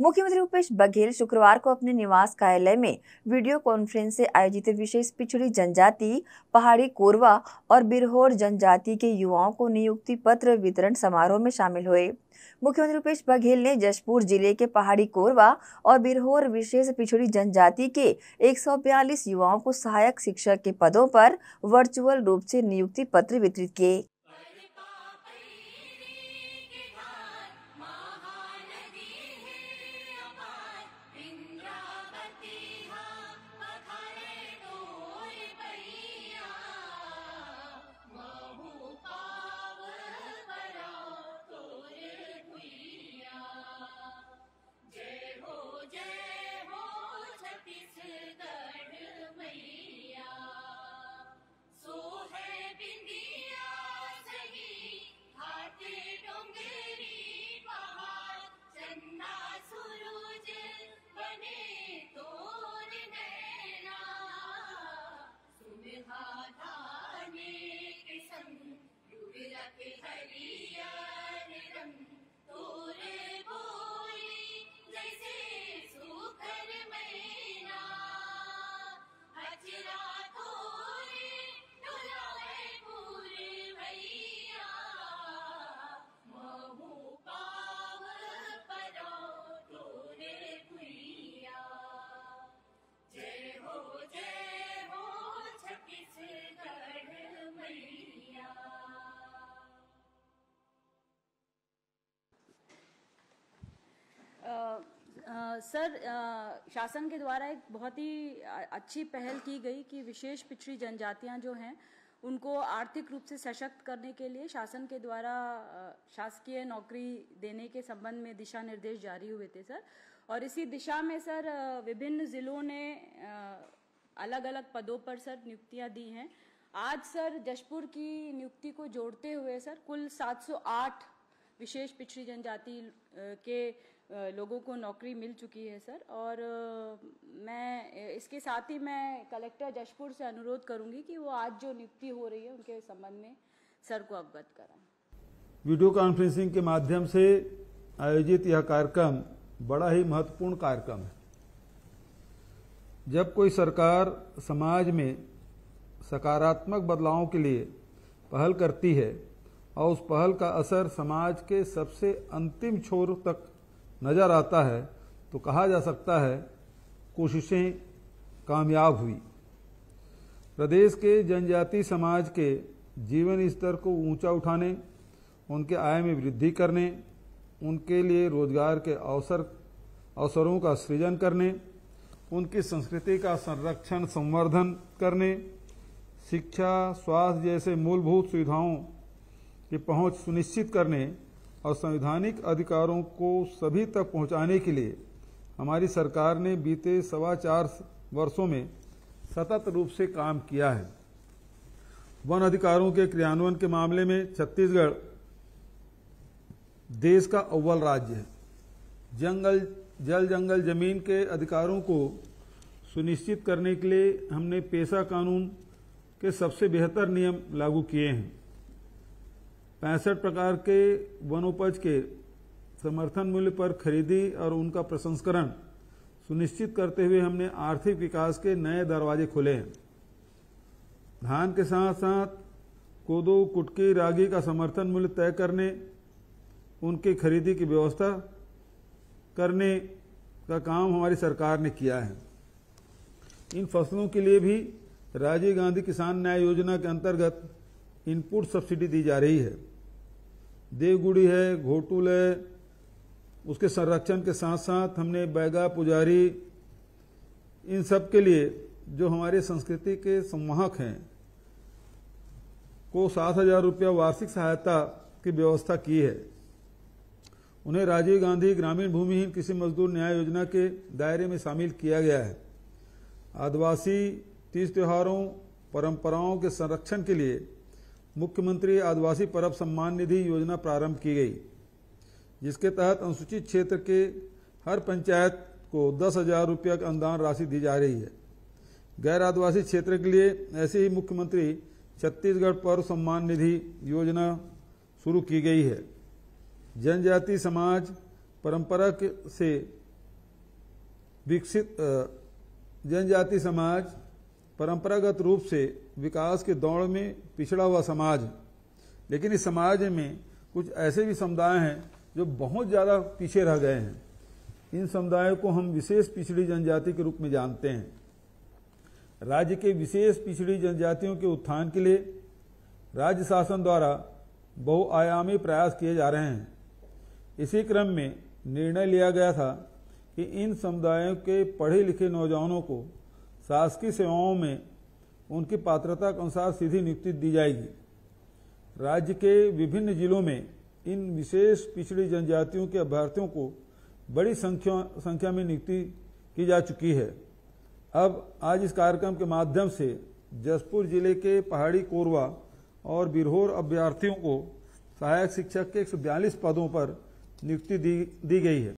मुख्यमंत्री भूपेश बघेल शुक्रवार को अपने निवास कार्यालय में वीडियो कॉन्फ्रेंस से आयोजित विशेष पिछड़ी जनजाति पहाड़ी कोरवा और बिरहोर जनजाति के युवाओं को नियुक्ति पत्र वितरण समारोह में शामिल हुए मुख्यमंत्री भूपेश बघेल ने जशपुर जिले के पहाड़ी कोरवा और बिरहोर विशेष पिछड़ी जनजाति के एक युवाओं को सहायक शिक्षक के पदों पर वर्चुअल रूप से नियुक्ति पत्र वितरित किए आ, सर आ, शासन के द्वारा एक बहुत ही अच्छी पहल की गई कि विशेष पिछड़ी जनजातियां जो हैं उनको आर्थिक रूप से सशक्त करने के लिए शासन के द्वारा शासकीय नौकरी देने के संबंध में दिशा निर्देश जारी हुए थे सर और इसी दिशा में सर विभिन्न जिलों ने अलग अलग पदों पर सर नियुक्तियां दी हैं आज सर जशपुर की नियुक्ति को जोड़ते हुए सर कुल 708 विशेष पिछड़ी जनजाति के लोगों को नौकरी मिल चुकी है सर और मैं इसके साथ ही मैं कलेक्टर जशपुर से अनुरोध करूंगी कि वो आज जो नियुक्ति हो रही है उनके संबंध में सर को अवगत कराएं वीडियो कॉन्फ्रेंसिंग के माध्यम से आयोजित यह कार्यक्रम बड़ा ही महत्वपूर्ण कार्यक्रम है जब कोई सरकार समाज में सकारात्मक बदलावों के लिए पहल करती है और उस पहल का असर समाज के सबसे अंतिम छोर तक नज़र आता है तो कहा जा सकता है कोशिशें कामयाब हुई प्रदेश के जनजाति समाज के जीवन स्तर को ऊंचा उठाने उनके आय में वृद्धि करने उनके लिए रोजगार के अवसर अवसरों का सृजन करने उनकी संस्कृति का संरक्षण संवर्धन करने शिक्षा स्वास्थ्य जैसे मूलभूत सुविधाओं की पहुंच सुनिश्चित करने और संवैधानिक अधिकारों को सभी तक पहुंचाने के लिए हमारी सरकार ने बीते सवा चार वर्षों में सतत रूप से काम किया है वन अधिकारों के क्रियान्वयन के मामले में छत्तीसगढ़ देश का अव्वल राज्य है जंगल जल जंगल जमीन के अधिकारों को सुनिश्चित करने के लिए हमने पेशा कानून के सबसे बेहतर नियम लागू किए हैं पैंसठ प्रकार के वनोपज के समर्थन मूल्य पर खरीदी और उनका प्रसंस्करण सुनिश्चित करते हुए हमने आर्थिक विकास के नए दरवाजे खोले हैं धान के साथ साथ कोदो कुटकी रागी का समर्थन मूल्य तय करने उनकी खरीदी की व्यवस्था करने का काम हमारी सरकार ने किया है इन फसलों के लिए भी राजीव गांधी किसान न्याय योजना के अंतर्गत इनपुट सब्सिडी दी जा रही है देवगुड़ी है घोटुल है उसके संरक्षण के साथ साथ हमने बैगा पुजारी इन सब के लिए जो हमारे संस्कृति के संवाहक हैं को सात हजार रुपया वार्षिक सहायता की व्यवस्था की है उन्हें राजीव गांधी ग्रामीण भूमिहीन कृषि मजदूर न्याय योजना के दायरे में शामिल किया गया है आदिवासी तीज त्योहारों परंपराओं के संरक्षण के लिए मुख्यमंत्री आदिवासी परब सम्मान निधि योजना प्रारंभ की गई जिसके तहत अनुसूचित क्षेत्र के हर पंचायत को दस हजार रुपये की अनुदान राशि दी जा रही है गैर आदिवासी क्षेत्र के लिए ऐसे ही मुख्यमंत्री छत्तीसगढ़ पर्व सम्मान निधि योजना शुरू की गई है जनजाति समाज परंपरा से विकसित जनजाति समाज परंपरागत रूप से विकास के दौड़ में पिछड़ा हुआ समाज है लेकिन इस समाज में कुछ ऐसे भी समुदाय हैं जो बहुत ज़्यादा पीछे रह गए हैं इन समुदायों को हम विशेष पिछड़ी जनजाति के रूप में जानते हैं राज्य के विशेष पिछड़ी जनजातियों के उत्थान के लिए राज्य शासन द्वारा बहुआयामी प्रयास किए जा रहे हैं इसी क्रम में निर्णय लिया गया था कि इन समुदायों के पढ़े लिखे नौजवानों को शासकीय सेवाओं में उनकी पात्रता के अनुसार सीधी नियुक्ति दी जाएगी राज्य के विभिन्न जिलों में इन विशेष पिछड़ी जनजातियों के अभ्यर्थियों को बड़ी संख्या संख्या में नियुक्ति की जा चुकी है अब आज इस कार्यक्रम के माध्यम से जसपुर जिले के पहाड़ी कोरवा और बिरहोर अभ्यर्थियों को सहायक शिक्षक के एक पदों पर नियुक्ति दी, दी गई है